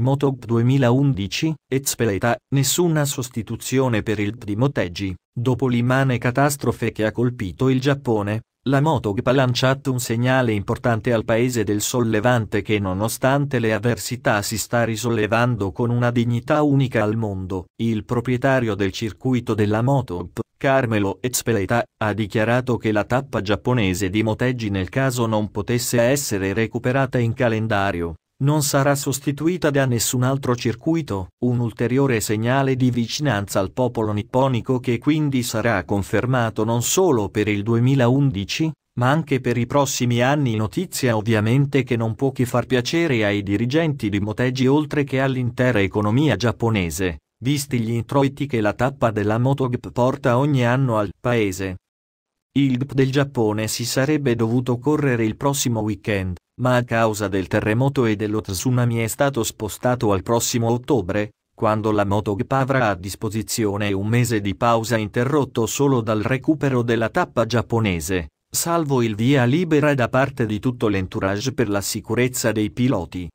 Motog 2011, Ezpeleta, nessuna sostituzione per il di Motegi. Dopo l'immane catastrofe che ha colpito il Giappone, la Motog ha lanciato un segnale importante al paese del sollevante che nonostante le avversità si sta risollevando con una dignità unica al mondo. Il proprietario del circuito della Motog, Carmelo Ezpeleta, ha dichiarato che la tappa giapponese di Moteggi nel caso non potesse essere recuperata in calendario non sarà sostituita da nessun altro circuito, un ulteriore segnale di vicinanza al popolo nipponico che quindi sarà confermato non solo per il 2011, ma anche per i prossimi anni notizia ovviamente che non può che far piacere ai dirigenti di Motegi oltre che all'intera economia giapponese, visti gli introiti che la tappa della MotoGP porta ogni anno al paese. Il GP del Giappone si sarebbe dovuto correre il prossimo weekend, ma a causa del terremoto e dello tsunami è stato spostato al prossimo ottobre, quando la MotoGP avrà a disposizione un mese di pausa interrotto solo dal recupero della tappa giapponese, salvo il via libera da parte di tutto l'entourage per la sicurezza dei piloti,